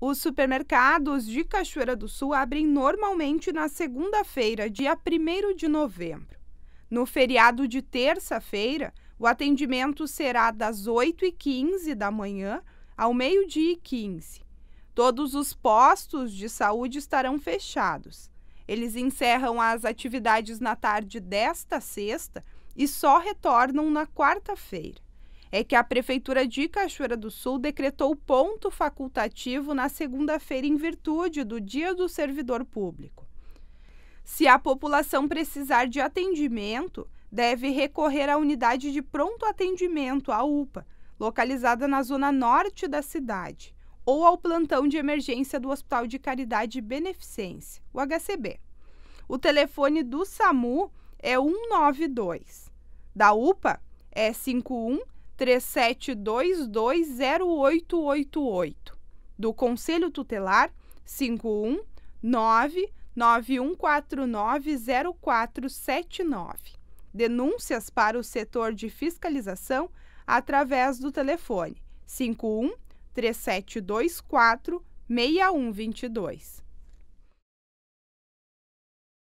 Os supermercados de Cachoeira do Sul abrem normalmente na segunda-feira, dia 1 de novembro. No feriado de terça-feira, o atendimento será das 8h15 da manhã ao meio-dia e 15. Todos os postos de saúde estarão fechados. Eles encerram as atividades na tarde desta sexta e só retornam na quarta-feira é que a Prefeitura de Cachoeira do Sul decretou ponto facultativo na segunda-feira em virtude do Dia do Servidor Público. Se a população precisar de atendimento, deve recorrer à unidade de pronto atendimento, a UPA, localizada na zona norte da cidade, ou ao plantão de emergência do Hospital de Caridade e Beneficência, o HCB. O telefone do SAMU é 192. Da UPA é 51 37220888 do Conselho Tutelar 51991490479. Denúncias para o setor de fiscalização através do telefone 51 3724 6122.